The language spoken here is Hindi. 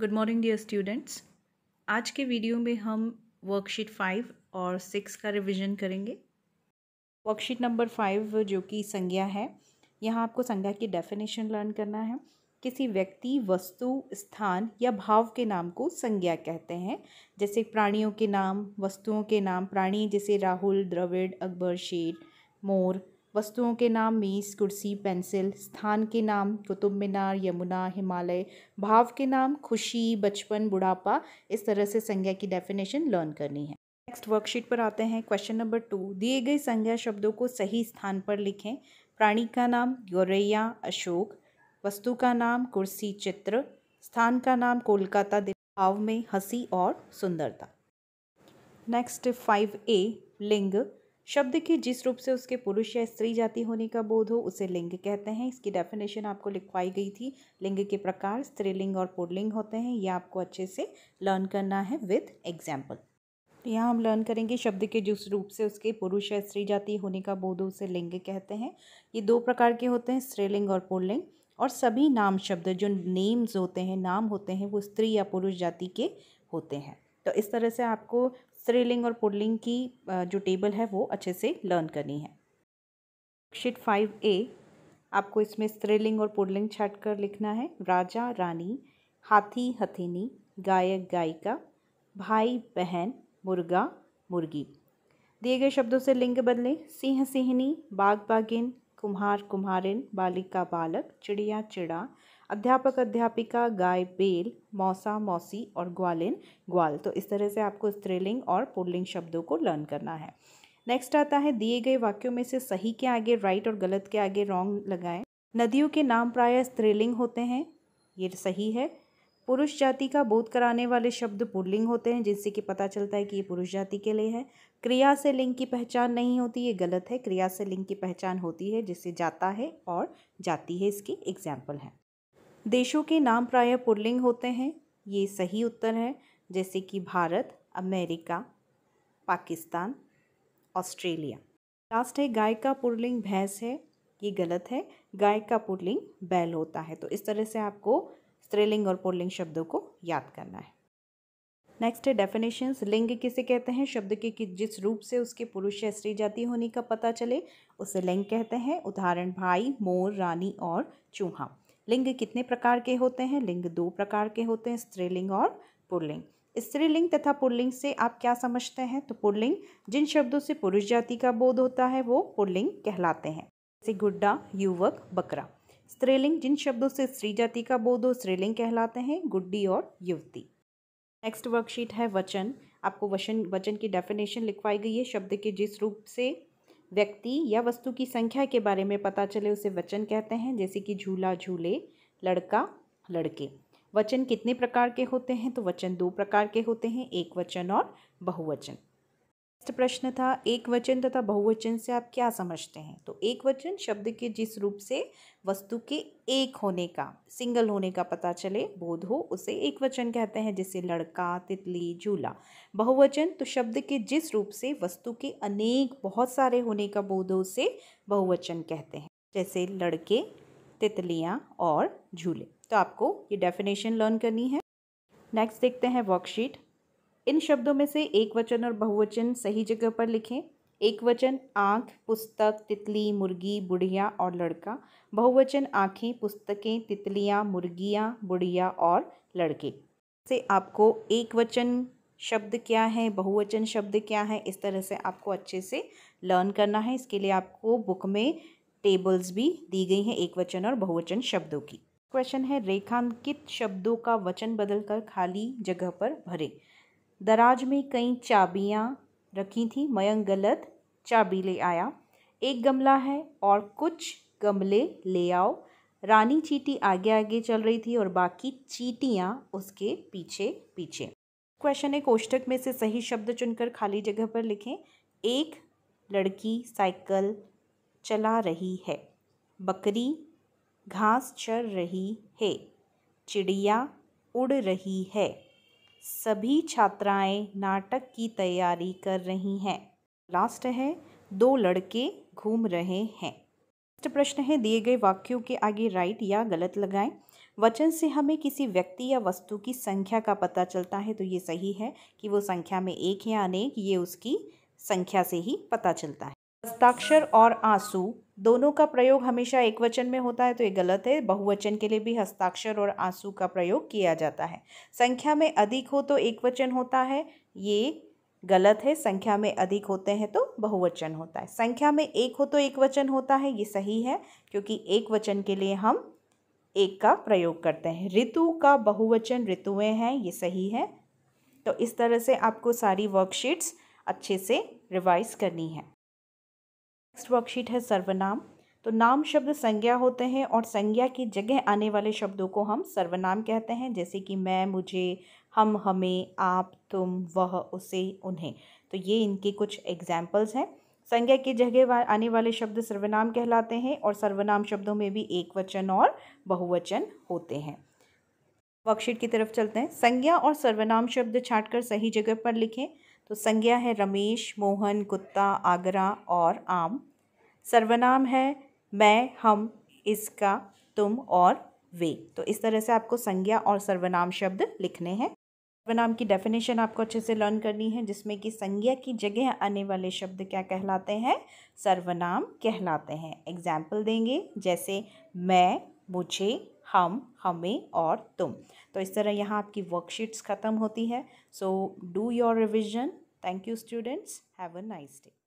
गुड मॉर्निंग डियर स्टूडेंट्स आज के वीडियो में हम वर्कशीट फाइव और सिक्स का रिवीजन करेंगे वर्कशीट नंबर फाइव जो कि संज्ञा है यहाँ आपको संज्ञा की डेफिनेशन लर्न करना है किसी व्यक्ति वस्तु स्थान या भाव के नाम को संज्ञा कहते हैं जैसे प्राणियों के नाम वस्तुओं के नाम प्राणी जैसे राहुल द्रविड़ अकबर शेर मोर वस्तुओं के नाम मेज़ कुर्सी पेंसिल स्थान के नाम कुतुब मीनार यमुना हिमालय भाव के नाम खुशी बचपन बुढ़ापा इस तरह से संज्ञा की डेफिनेशन लर्न करनी है नेक्स्ट वर्कशीट पर आते हैं क्वेश्चन नंबर टू दिए गए संज्ञा शब्दों को सही स्थान पर लिखें प्राणी का नाम गौरैया अशोक वस्तु का नाम कुर्सी चित्र स्थान का नाम कोलकाता भाव में हंसी और सुंदरता नेक्स्ट फाइव ए लिंग शब्द की जिस रूप से उसके पुरुष या स्त्री जाति होने का बोध हो उसे लिंग कहते हैं इसकी डेफिनेशन आपको लिखवाई गई थी लिंग के प्रकार स्त्रीलिंग और पुरलिंग होते हैं ये आपको अच्छे से लर्न करना है विद एग्जाम्पल तो यहाँ हम लर्न करेंगे शब्द के जिस रूप से उसके पुरुष या स्त्री जाति होने का बोध हो उसे लिंग कहते हैं ये दो प्रकार के होते हैं स्त्रीलिंग और पुरलिंग और सभी नाम शब्द जो नेम्स होते हैं नाम होते हैं वो स्त्री या पुरुष जाति के होते हैं तो इस तरह से आपको स्त्रीलिंग और पुल्लिंग की जो टेबल है वो अच्छे से लर्न करनी है शीट फाइव ए आपको इसमें स्त्रीलिंग और पुल्लिंग छाट कर लिखना है राजा रानी हाथी हथिनी गायक गायिका भाई बहन मुर्गा मुर्गी दिए गए शब्दों से लिंग बदलें सिंह सिंहनी बाग बागिन कुम्हार कुम्हारिन बालिका बालक चिड़िया चिड़ा अध्यापक अध्यापिका गाय बेल मौसा मौसी और ग्वालिन ग्वाल तो इस तरह से आपको स्त्रीलिंग और पुल्लिंग शब्दों को लर्न करना है नेक्स्ट आता है दिए गए वाक्यों में से सही के आगे राइट और गलत के आगे रॉन्ग लगाएं नदियों के नाम प्रायः स्त्रीलिंग होते हैं ये सही है पुरुष जाति का बोध कराने वाले शब्द पुल्लिंग होते हैं जिससे कि पता चलता है कि ये पुरुष जाति के लिए है क्रिया से लिंग की पहचान नहीं होती ये गलत है क्रिया से लिंग की पहचान होती है जिससे जाता है और जाती है इसकी एग्जाम्पल है देशों के नाम प्राय पुरलिंग होते हैं ये सही उत्तर है जैसे कि Bharat America Pakistan Australia last है गाय का पुरलिंग भैंस है ये गलत है गाय का पुरलिंग बैल होता है तो इस तरह से आपको स्त्रीलिंग और पुरलिंग शब्दों को याद करना है नेक्स्ट है डेफिनेशंस लिंग किसे कहते हैं शब्द के कि जिस रूप से उसके पुरुष या स्त्री जाति होने का पता चले उसे लिंग कहते हैं उदाहरण भाई मोर रानी और चूहा लिंग कितने प्रकार के होते हैं लिंग दो प्रकार के होते हैं स्त्रीलिंग और पुरलिंग स्त्रीलिंग तथा पुरलिंग से आप क्या समझते हैं तो पुरलिंग जिन शब्दों से पुरुष जाति का बोध होता है वो पुरलिंग कहलाते हैं जैसे गुड्डा युवक बकरा स्त्रीलिंग जिन शब्दों से स्त्री जाति का बोध हो स्त्रीलिंग कहलाते हैं गुड्डी और युवती नेक्स्ट वर्कशीट है वचन आपको वचन वचन की डेफिनेशन लिखवाई गई है शब्द के जिस रूप से व्यक्ति या वस्तु की संख्या के बारे में पता चले उसे वचन कहते हैं जैसे कि झूला झूले लड़का लड़के वचन कितने प्रकार के होते हैं तो वचन दो प्रकार के होते हैं एक वचन और बहुवचन नेक्स्ट प्रश्न था एक वचन तथा बहुवचन से आप क्या समझते हैं तो एक वचन शब्द के जिस रूप से वस्तु के एक होने का सिंगल होने का पता चले बोध हो उसे एक वचन कहते हैं जैसे लड़का तितली झूला बहुवचन तो शब्द के जिस रूप से वस्तु के अनेक बहुत सारे होने का बोध हो उसे बहुवचन कहते हैं जैसे लड़के तितलियाँ और झूले तो आपको ये डेफिनेशन लर्न करनी है नेक्स्ट देखते हैं वर्कशीट इन शब्दों में से एक वचन और बहुवचन सही जगह पर लिखें एक वचन आँख पुस्तक तितली मुर्गी बुढ़िया और लड़का बहुवचन आँखें पुस्तकें तितलियाँ मुर्गियाँ बुढ़िया और लड़के से आपको एक वचन शब्द क्या है बहुवचन शब्द क्या है इस तरह से आपको अच्छे से लर्न करना है इसके लिए आपको बुक में टेबल्स भी दी गई हैं एक वचन और बहुवचन शब्दों की क्वेश्चन है रेखांकित शब्दों का वचन बदलकर खाली जगह पर भरें दराज में कई चाबियां रखी थी मयंक गलत चाबी ले आया एक गमला है और कुछ गमले ले आओ रानी चीटी आगे आगे चल रही थी और बाकी चीटियाँ उसके पीछे पीछे क्वेश्चन है कोष्टक में से सही शब्द चुनकर खाली जगह पर लिखें एक लड़की साइकिल चला रही है बकरी घास चर रही है चिड़िया उड़ रही है सभी छात्राएं नाटक की तैयारी कर रही हैं लास्ट है दो लड़के घूम रहे हैं नेक्स्ट प्रश्न है दिए गए वाक्यों के आगे राइट या गलत लगाएं वचन से हमें किसी व्यक्ति या वस्तु की संख्या का पता चलता है तो ये सही है कि वो संख्या में एक या अनेक ये उसकी संख्या से ही पता चलता है हस्ताक्षर और आंसू दोनों का प्रयोग हमेशा एक वचन में होता है तो ये गलत है बहुवचन के लिए भी हस्ताक्षर और आंसू का प्रयोग किया जाता है संख्या में अधिक हो तो एक वचन होता है ये गलत है संख्या में अधिक होते हैं तो बहुवचन होता है संख्या में एक हो तो एक वचन होता है ये सही है क्योंकि एक वचन के लिए हम एक का प्रयोग करते हैं ऋतु का बहुवचन ऋतुएँ हैं ये सही है तो इस तरह से आपको सारी वर्कशीट्स अच्छे से रिवाइज करनी है नेक्स्ट वर्कशीट है सर्वनाम तो नाम शब्द संज्ञा होते हैं और संज्ञा की जगह आने वाले शब्दों को हम सर्वनाम कहते हैं जैसे कि मैं मुझे हम हमें आप तुम वह उसे उन्हें तो ये इनके कुछ एग्जाम्पल्स हैं संज्ञा की जगह आने वाले शब्द सर्वनाम कहलाते हैं और सर्वनाम शब्दों में भी एक वचन और बहुवचन होते हैं वर्कशीट की तरफ चलते हैं संज्ञा और सर्वनाम शब्द छाँट सही जगह पर लिखें तो संज्ञा है रमेश मोहन कुत्ता आगरा और आम सर्वनाम है मैं हम इसका तुम और वे तो इस तरह से आपको संज्ञा और सर्वनाम शब्द लिखने हैं सर्वनाम की डेफिनेशन आपको अच्छे से लर्न करनी है जिसमें कि संज्ञा की जगह आने वाले शब्द क्या कहलाते हैं सर्वनाम कहलाते हैं एग्जाम्पल देंगे जैसे मैं मुझे हम हमें और तुम तो इस तरह यहाँ आपकी वर्कशीट्स ख़त्म होती है so do your revision thank you students have a nice day